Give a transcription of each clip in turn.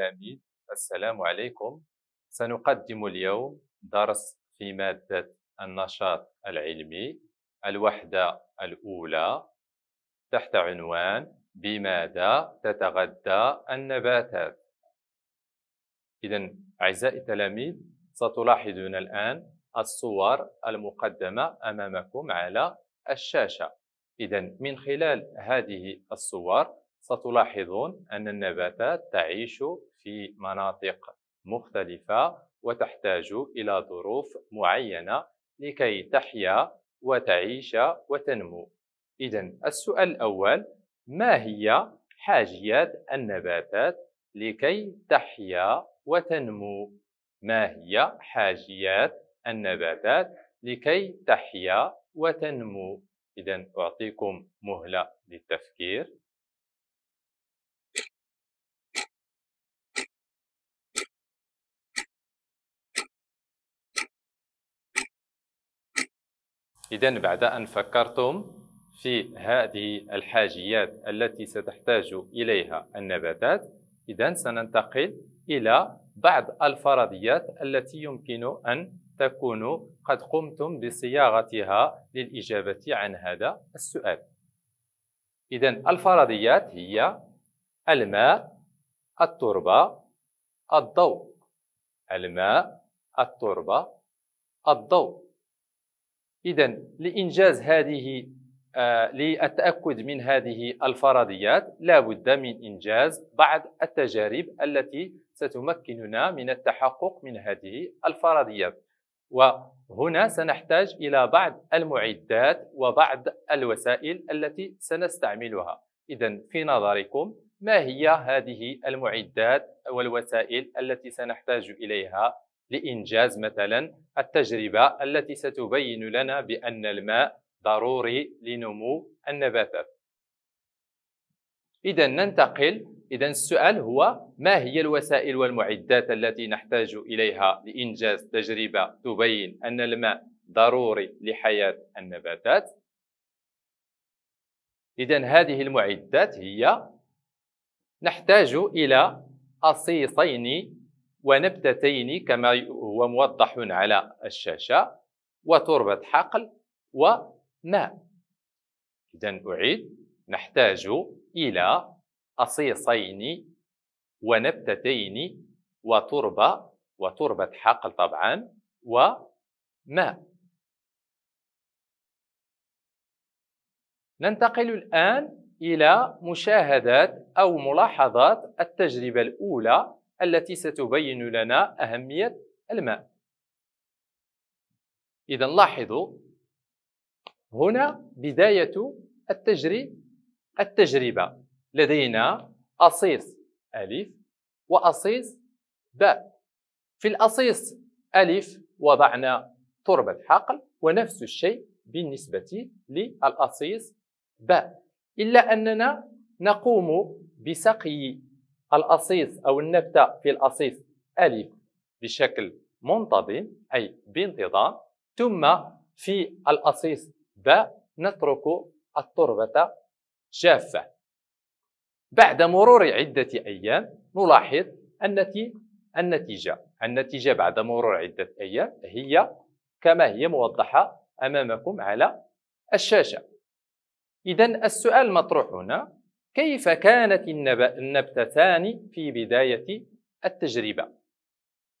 التلاميذ السلام عليكم سنقدم اليوم درس في مادة النشاط العلمي الوحدة الأولى تحت عنوان بماذا تتغذى النباتات إذا أعزائي التلاميذ ستلاحظون الآن الصور المقدمة أمامكم على الشاشة إذا من خلال هذه الصور ستلاحظون أن النباتات تعيش في مناطق مختلفة وتحتاج إلى ظروف معينة لكي تحيا وتعيش وتنمو. إذا السؤال الأول ما هي حاجيات النباتات لكي تحيا وتنمو؟ ما هي حاجيات النباتات لكي تحيا وتنمو؟ إذا أعطيكم مهلة للتفكير إذا بعد أن فكرتم في هذه الحاجيات التي ستحتاج إليها النباتات إذا سننتقل إلى بعض الفرضيات التي يمكن أن تكون قد قمتم بصياغتها للإجابة عن هذا السؤال إذا الفرضيات هي الماء التربة الضوء الماء التربة الضوء إذا لإنجاز هذه آه للتأكد من هذه الفرضيات لا بد من إنجاز بعض التجارب التي ستمكننا من التحقق من هذه الفرضيات وهنا سنحتاج إلى بعض المعدات وبعض الوسائل التي سنستعملها إذا في نظركم ما هي هذه المعدات والوسائل التي سنحتاج إليها لإنجاز مثلا التجربة التي ستبين لنا بأن الماء ضروري لنمو النباتات إذا ننتقل إذا السؤال هو ما هي الوسائل والمعدات التي نحتاج إليها لإنجاز تجربة تبين أن الماء ضروري لحياة النباتات إذا هذه المعدات هي نحتاج إلى أصيصين ونبتتين كما هو موضح على الشاشة وتربة حقل وماء إذا أعيد نحتاج إلى أصيصين ونبتتين وتربة وتربة حقل طبعا وماء ننتقل الآن إلى مشاهدات أو ملاحظات التجربة الأولى التي ستبين لنا أهمية الماء إذا لاحظوا هنا بداية التجري التجربة لدينا أصيص ألف وأصيص باء في الأصيص ألف وضعنا تربة حقل ونفس الشيء بالنسبة للأصيص باء إلا أننا نقوم بسقي الأصيص أو النبتة في الأصيص ألف بشكل منتظم أي بانتظام ثم في الأصيص باء نترك التربة جافة بعد مرور عدة أيام نلاحظ النتيجة النتيجة بعد مرور عدة أيام هي كما هي موضحة أمامكم على الشاشة إذا السؤال المطروح هنا كيف كانت النبتتان في بداية التجربة؟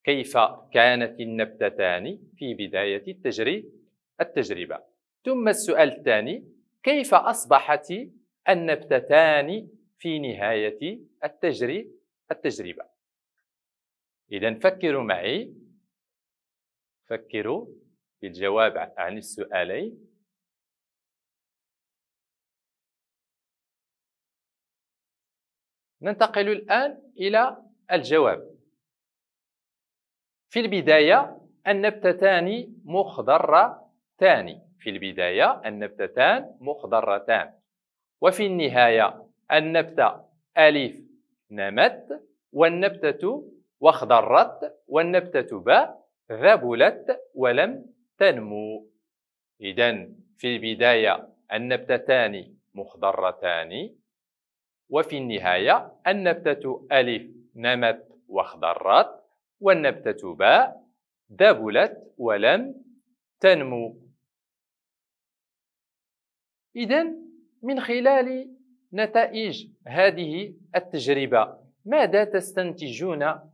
كيف كانت النبتتان في بداية التجربة؟ ثم السؤال الثاني كيف أصبحت النبتتان في نهاية التجربة؟ إذا فكروا معي فكروا بالجواب عن السؤالين ننتقل الآن إلى الجواب في البداية النبتتان مخضرتان في البداية النبتتان مخضرتان وفي النهاية النبتة ألف نمت والنبتة واخضرت والنبتة باء ذبلت ولم تنمو إذا في البداية النبتتان مخضرتان وفي النهاية النبتة ألف نمت واخضرت والنبتة باء ذبلت ولم تنمو إذا من خلال نتائج هذه التجربة ماذا تستنتجون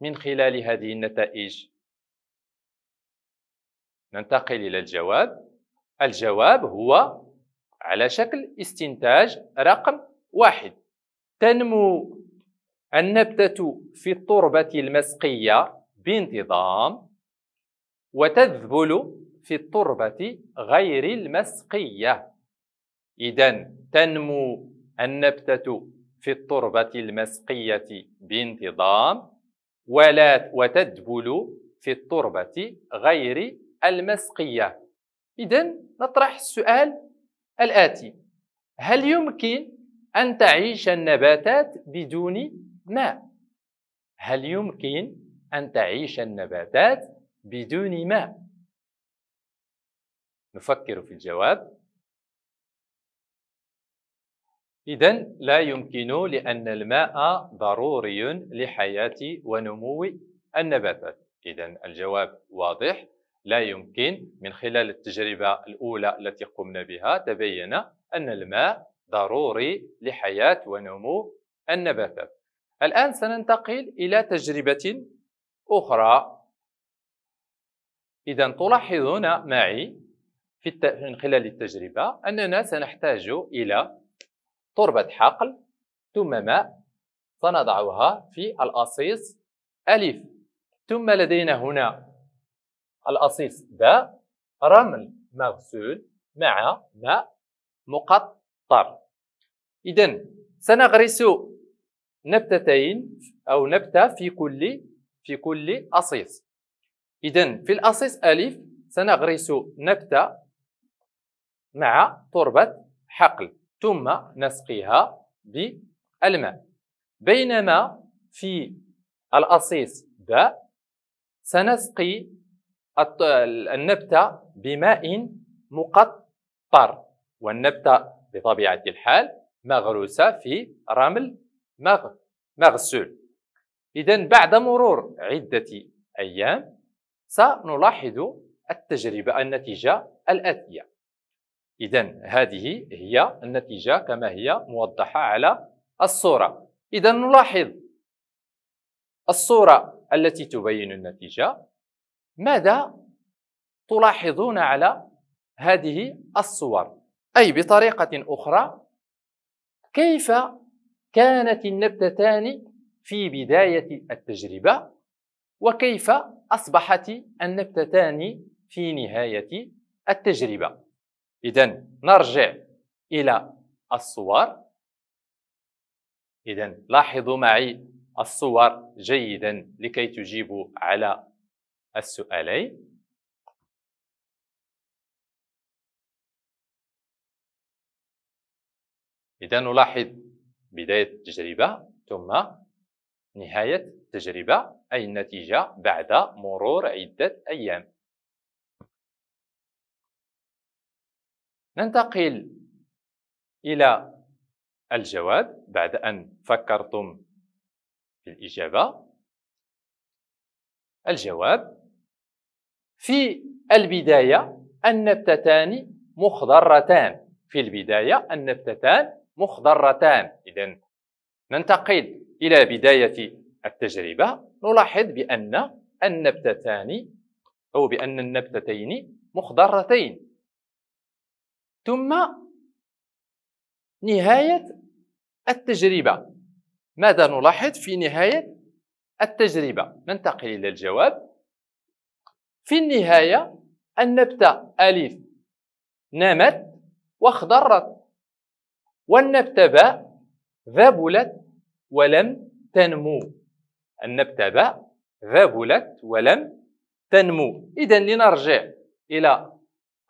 من خلال هذه النتائج؟ ننتقل إلى الجواب الجواب هو على شكل استنتاج رقم واحد تنمو النبتة في التربة المسقية بانتظام وتذبل في التربة غير المسقية إذن تنمو النبتة في التربة المسقية بانتظام ولا وتذبل في التربة غير المسقية إذن نطرح السؤال الآتي هل يمكن أن تعيش النباتات بدون ماء هل يمكن أن تعيش النباتات بدون ماء؟ نفكر في الجواب إذا لا يمكن لأن الماء ضروري لحياة ونمو النباتات إذا الجواب واضح لا يمكن من خلال التجربة الأولى التي قمنا بها تبين أن الماء ضروري لحياة ونمو النباتات الآن سننتقل إلى تجربة أخرى إذا تلاحظون معي في الت... من خلال التجربة أننا سنحتاج إلى تربة حقل ثم ماء سنضعها في الأصيص ألف ثم لدينا هنا الأصيص باء رمل مغسول مع ماء مقط طار إذا سنغرس نبتتين أو نبتة في كل في كل أصيص إذا في الأصيص ألف سنغرس نبتة مع تربة حقل ثم نسقيها بالماء بينما في الأصيص باء سنسقي النبتة بماء مقطر والنبتة بطبيعة الحال مغروسة في رمل مغسول إذا بعد مرور عدة أيام سنلاحظ التجربة النتيجة الآتية إذا هذه هي النتيجة كما هي موضحة على الصورة إذا نلاحظ الصورة التي تبين النتيجة ماذا تلاحظون على هذه الصور أي بطريقة أخرى كيف كانت النبتتان في بداية التجربة وكيف أصبحت النبتتان في نهاية التجربة إذا نرجع إلى الصور إذا لاحظوا معي الصور جيدا لكي تجيبوا على السؤالين إذا نلاحظ بداية التجربة ثم نهاية التجربة أي النتيجة بعد مرور عدة أيام ننتقل إلى الجواب بعد أن فكرتم في الإجابة الجواب في البداية النبتتان مخضرتان في البداية النبتتان مخضرتان إذا ننتقل إلى بداية التجربة نلاحظ بأن النبتتان أو بأن النبتتين مخضرتين ثم نهاية التجربة ماذا نلاحظ في نهاية التجربة ننتقل إلى الجواب في النهاية النبتة الف نمت واخضرت والنبتة ذبلت ولم تنمو النبتة ذبلت ولم تنمو إذا لنرجع إلى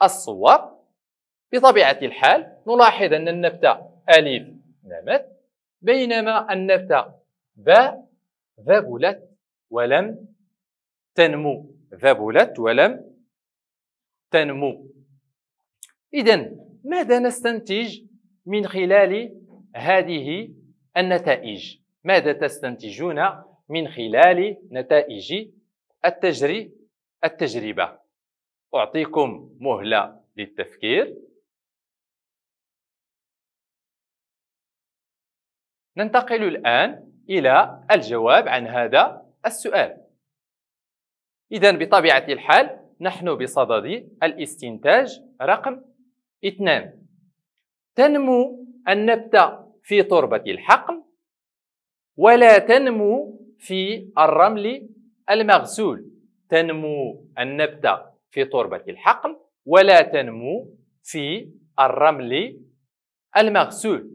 الصور بطبيعة الحال نلاحظ أن النبتة أليف نمت بينما النبتة باء ذبلت ولم تنمو ذبلت ولم تنمو إذا ماذا نستنتج من خلال هذه النتائج ماذا تستنتجون من خلال نتائج التجري التجربة أعطيكم مهلة للتفكير ننتقل الآن إلى الجواب عن هذا السؤال إذا بطبيعة الحال نحن بصدد الاستنتاج رقم اثنان تنمو النبتة في تربة الحقل ولا تنمو في الرمل المغسول تنمو النبتة في تربة الحقل ولا تنمو في الرمل المغسول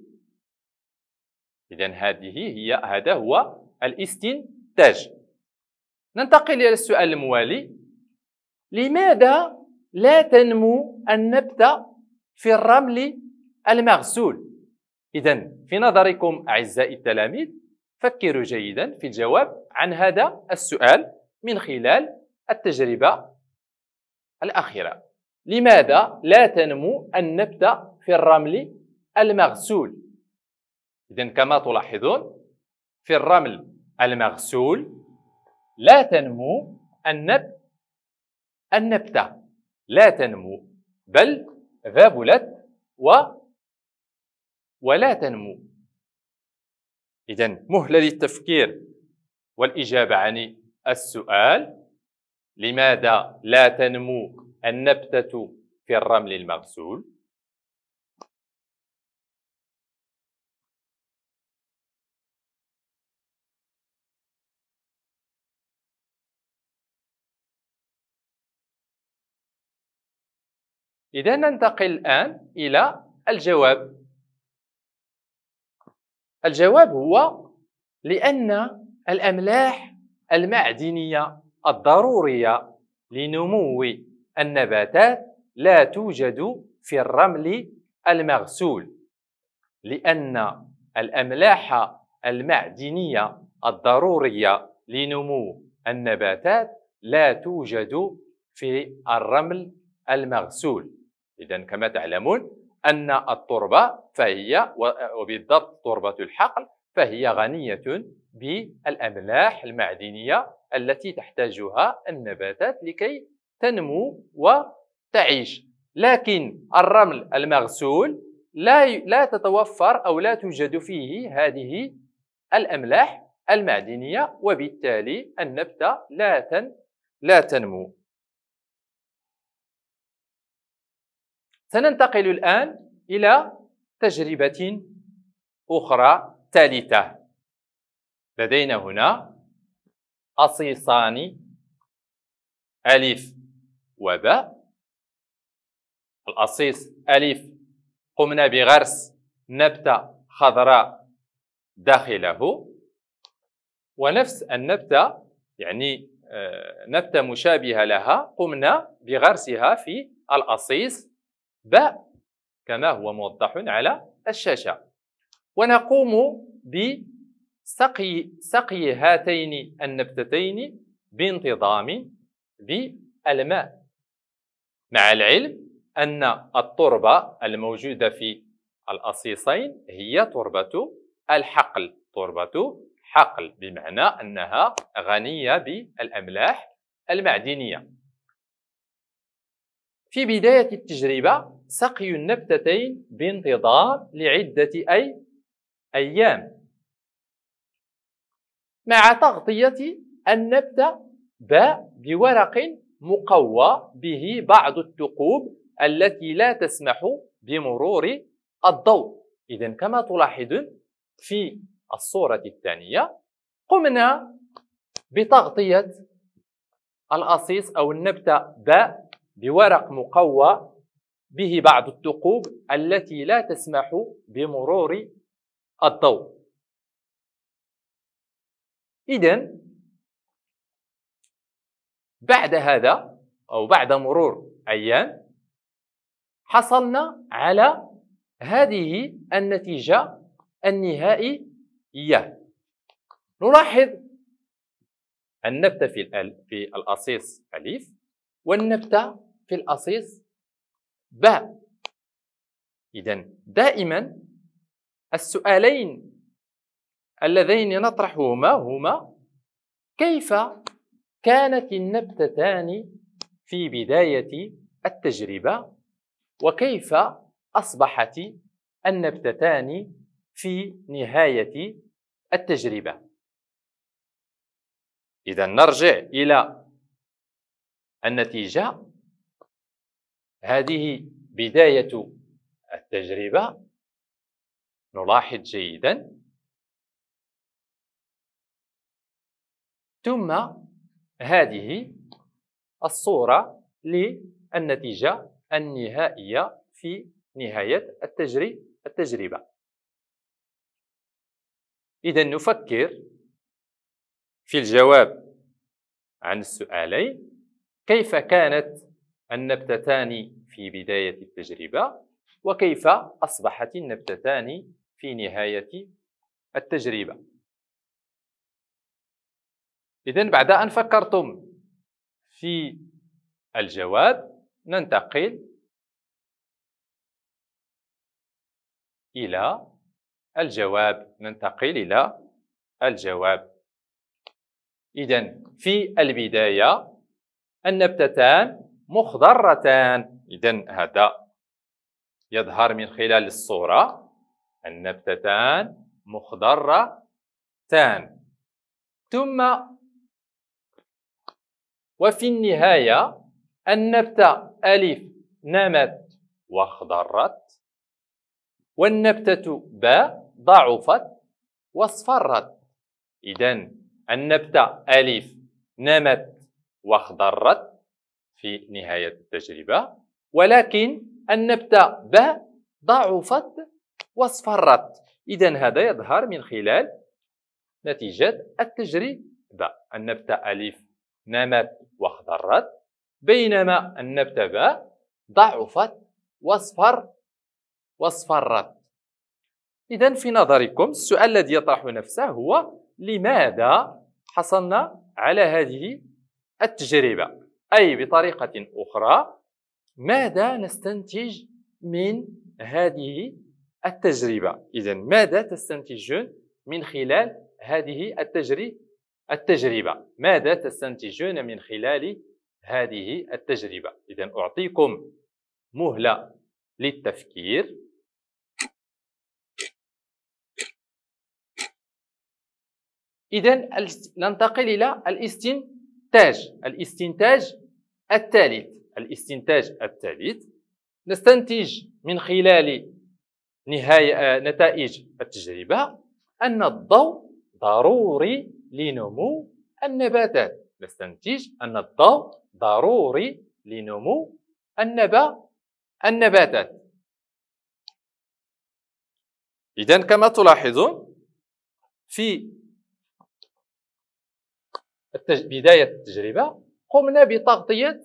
إذا هذه هي هذا هو الاستنتاج ننتقل إلى السؤال الموالي لماذا لا تنمو النبتة في الرمل المغسول إذا في نظركم أعزائي التلاميذ فكروا جيدا في الجواب عن هذا السؤال من خلال التجربة الأخيرة لماذا لا تنمو النبتة في الرمل المغسول؟ إذا كما تلاحظون في الرمل المغسول لا تنمو النب النبتة لا تنمو بل ذبلت و ولا تنمو إذا مهلة للتفكير والإجابة عن السؤال لماذا لا تنمو النبتة في الرمل المغسول؟ إذا ننتقل الآن إلى الجواب الجواب هو لأن الأملاح المعدنية الضرورية لنمو النباتات لا توجد في الرمل المغسول لأن الأملاح المعدنية الضرورية لنمو النباتات لا توجد في الرمل المغسول إذا كما تعلمون أن التربة فهي وبالضبط تربة الحقل فهي غنية بالأملاح المعدنية التي تحتاجها النباتات لكي تنمو وتعيش لكن الرمل المغسول لا لا تتوفر أو لا توجد فيه هذه الأملاح المعدنية وبالتالي النبتة لا تن لا تنمو سننتقل الآن إلى تجربة أخرى ثالثة لدينا هنا أصيصان ألف وباء الأصيص ألف قمنا بغرس نبتة خضراء داخله ونفس النبتة يعني آه، نبتة مشابهة لها قمنا بغرسها في الأصيص باء كما هو موضح على الشاشة ونقوم بسقي سقي هاتين النبتتين بانتظام بالماء مع العلم أن التربة الموجودة في الأصيصين هي تربة الحقل تربة حقل بمعنى أنها غنية بالأملاح المعدنية في بداية التجربة سقي النبتتين بانتظام لعدة أي أيام مع تغطية النبتة باء بورق مقوى به بعض الثقوب التي لا تسمح بمرور الضوء إذا كما تلاحظون في الصورة الثانية قمنا بتغطية الأصيص أو النبتة باء بورق مقوى به بعض الثقوب التي لا تسمح بمرور الضوء إذا بعد هذا أو بعد مرور أيام حصلنا على هذه النتيجة النهائية نلاحظ النبتة في, في الأصيص أليف والنبتة في الأصيص باء إذا دائما السؤالين اللذين نطرحهما هما كيف كانت النبتتان في بداية التجربة وكيف أصبحت النبتتان في نهاية التجربة إذا نرجع إلى النتيجة هذه بداية التجربة نلاحظ جيدا ثم هذه الصورة للنتيجة النهائية في نهاية التجربة إذا نفكر في الجواب عن السؤالين كيف كانت النبتتان في بداية التجربة وكيف أصبحت النبتتان في نهاية التجربة إذن بعد أن فكرتم في الجواب ننتقل إلى الجواب ننتقل إلى الجواب إذا في البداية النبتتان مخضرتان إذا هذا يظهر من خلال الصورة النبتتان مخضرتان ثم وفي النهاية النبتة ألف نمت واخضرت والنبتة باء ضعفت واصفرت إذا النبتة ألف نمت واخضرت في نهاية التجربة ولكن النبتة ب ضعفت واصفرت إذا هذا يظهر من خلال نتيجة التجربة النبتة ألف نمت واخضرت بينما النبتة ب ضعفت واصفر واصفرت إذا في نظركم السؤال الذي يطرح نفسه هو لماذا حصلنا على هذه التجربة أي بطريقة أخرى ماذا نستنتج من هذه التجربة إذا ماذا تستنتجون من خلال هذه التجربة ماذا تستنتجون من خلال هذه التجربة إذا أعطيكم مهلة للتفكير إذا ننتقل إلى الاستن الاستنتاج الاستنتاج الثالث الاستنتاج الثالث نستنتج من خلال نهاية نتائج التجربة أن الضوء ضروري لنمو النباتات نستنتج أن الضوء ضروري لنمو النبا النباتات إذا كما تلاحظون في التج... بداية التجربة قمنا بتغطية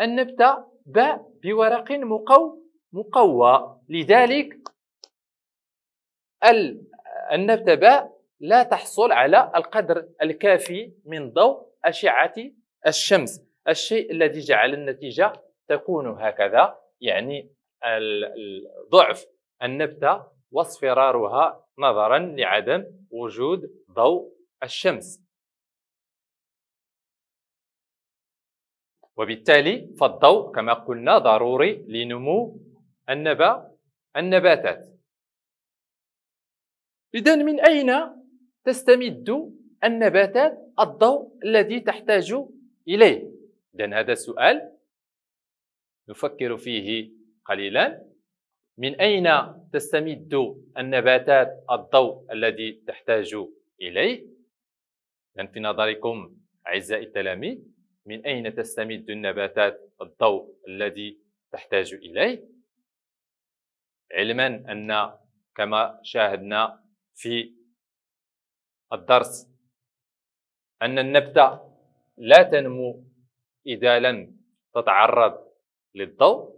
النبتة باء بورق مقو مقوى لذلك ال... النبتة باء لا تحصل على القدر الكافي من ضوء أشعة الشمس الشيء الذي جعل النتيجة تكون هكذا يعني ضعف النبتة واصفرارها نظرا لعدم وجود ضوء الشمس وبالتالي فالضوء كما قلنا ضروري لنمو النبا النباتات إذا من أين تستمد النباتات الضوء الذي تحتاج إليه؟ إذا هذا السؤال نفكر فيه قليلا من أين تستمد النباتات الضوء الذي تحتاج إليه؟ في نظركم أعزائي التلاميذ من أين تستمد النباتات الضوء الذي تحتاج إليه؟ علما أن كما شاهدنا في الدرس أن النبتة لا تنمو إذا لم تتعرض للضوء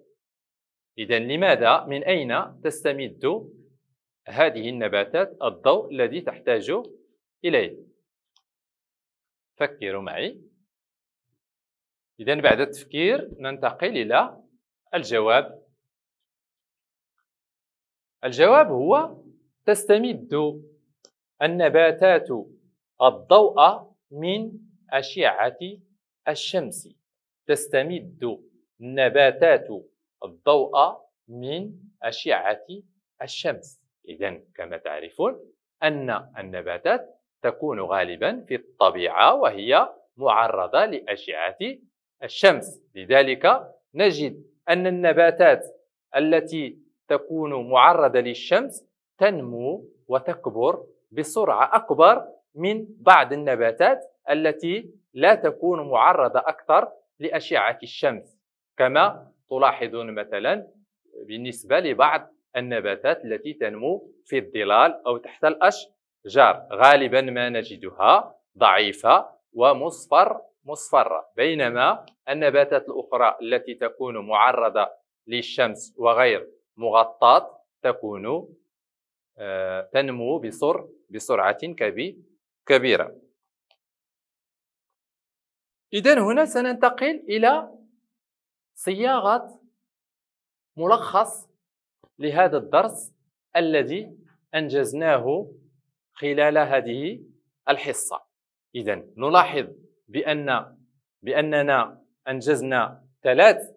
إذا لماذا من أين تستمد هذه النباتات الضوء الذي تحتاج إليه فكروا معي إذا بعد التفكير ننتقل إلى الجواب الجواب هو تستمد النباتات الضوء من أشعة الشمس تستمد النباتات الضوء من أشعة الشمس إذا كما تعرفون أن النباتات تكون غالبا في الطبيعة وهي معرضة لأشعة الشمس لذلك نجد أن النباتات التي تكون معرضة للشمس تنمو وتكبر بسرعة أكبر من بعض النباتات التي لا تكون معرضة أكثر لأشعة الشمس كما تلاحظون مثلا بالنسبة لبعض النباتات التي تنمو في الظلال أو تحت الأشجار غالبا ما نجدها ضعيفة ومصفر مصفرة بينما النباتات الأخرى التي تكون معرضة للشمس وغير مغطاة تكون آه، تنمو بسر بسرعة كبيرة إذا هنا سننتقل إلى صياغة ملخص لهذا الدرس الذي أنجزناه خلال هذه الحصة إذا نلاحظ بأن بأننا أنجزنا ثلاث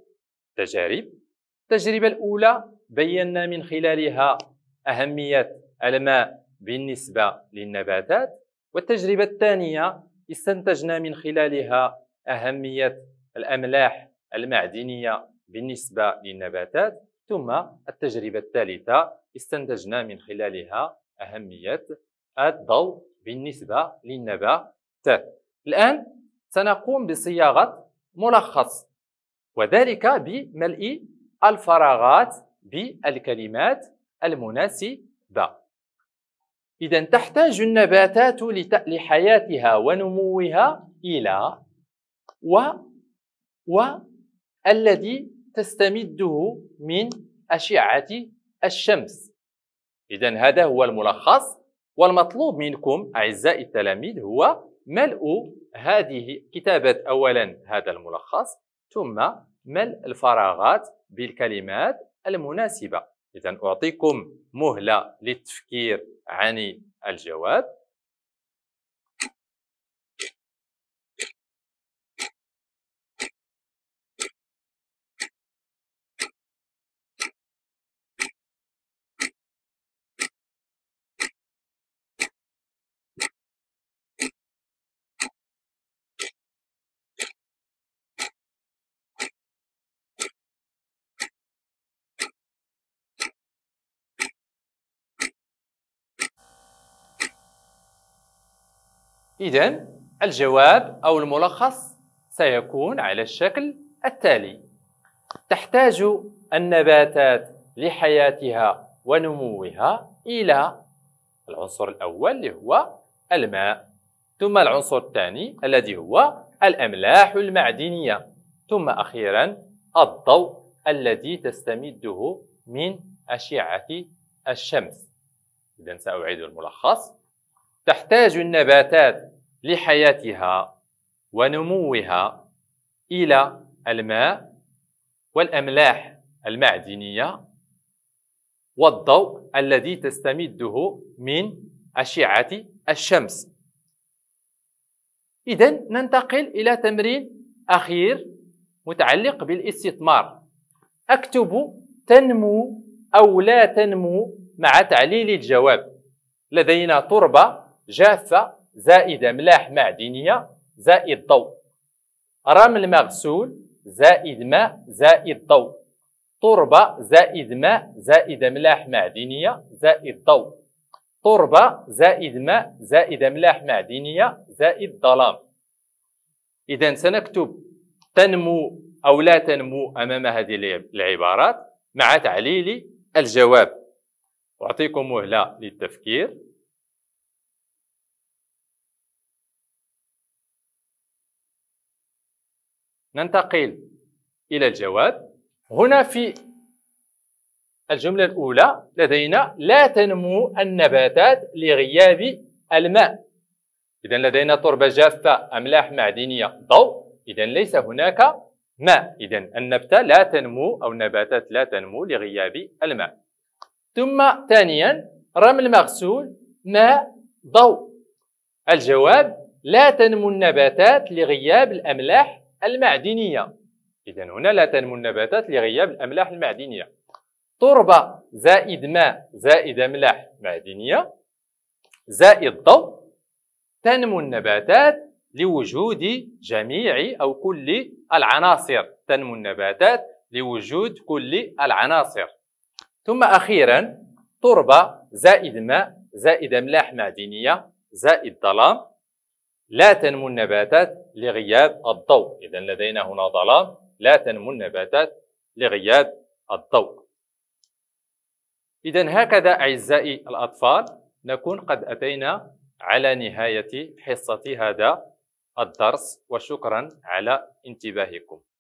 تجارب التجربة الأولى بينا من خلالها أهمية الماء بالنسبة للنباتات والتجربة الثانية استنتجنا من خلالها أهمية الأملاح المعدنية بالنسبة للنباتات ثم التجربة الثالثة استنتجنا من خلالها أهمية الضوء بالنسبة للنباتات الآن سنقوم بصياغة ملخص وذلك بملء الفراغات بالكلمات المناسبة إذا تحتاج النباتات لحياتها ونموها إلى و و الذي تستمده من أشعة الشمس إذا هذا هو الملخص والمطلوب منكم أعزائي التلاميذ هو ملء هذه كتابة أولا هذا الملخص ثم ملء الفراغات بالكلمات المناسبة إذا أعطيكم مهلة للتفكير عن الجواب إذا الجواب أو الملخص سيكون على الشكل التالي تحتاج النباتات لحياتها ونموها إلى العنصر الأول اللي هو الماء ثم العنصر الثاني الذي هو الأملاح المعدنية ثم أخيرا الضوء الذي تستمده من أشعة الشمس إذا سأعيد الملخص تحتاج النباتات لحياتها ونموها إلى الماء والأملاح المعدنية والضوء الذي تستمده من أشعة الشمس إذا ننتقل إلى تمرين أخير متعلق بالاستثمار أكتب تنمو أو لا تنمو مع تعليل الجواب لدينا تربة جافة زائد املاح معدنيه زائد ضوء رمل مغسول زائد ماء زائد ضوء تربه زائد ماء زائد ملاح معدنيه زائد ضوء تربه زائد ماء زائد ملاح معدنيه زائد ظلام اذا سنكتب تنمو او لا تنمو امام هذه العبارات مع تعليل الجواب اعطيكم مهله للتفكير ننتقل إلى الجواب هنا في الجملة الأولى لدينا لا تنمو النباتات لغياب الماء إذا لدينا تربة جافة أملاح معدنية ضوء إذا ليس هناك ماء إذا النبتة لا تنمو أو النباتات لا تنمو لغياب الماء ثم ثانيا رمل مغسول ماء ضوء الجواب لا تنمو النباتات لغياب الأملاح المعدنية إذا هنا لا تنمو النباتات لغياب الأملاح المعدنية تربة زائد ماء زائد أملاح معدنية زائد ضوء تنمو النباتات لوجود جميع أو كل العناصر تنمو النباتات لوجود كل العناصر ثم أخيرا تربة زائد ماء زائد أملاح معدنية زائد ظلام لا تنمو النباتات لغياب الضوء إذا لدينا هنا ظلام لا تنمو النباتات لغياب الضوء إذا هكذا أعزائي الأطفال نكون قد أتينا على نهاية حصة هذا الدرس وشكرا على انتباهكم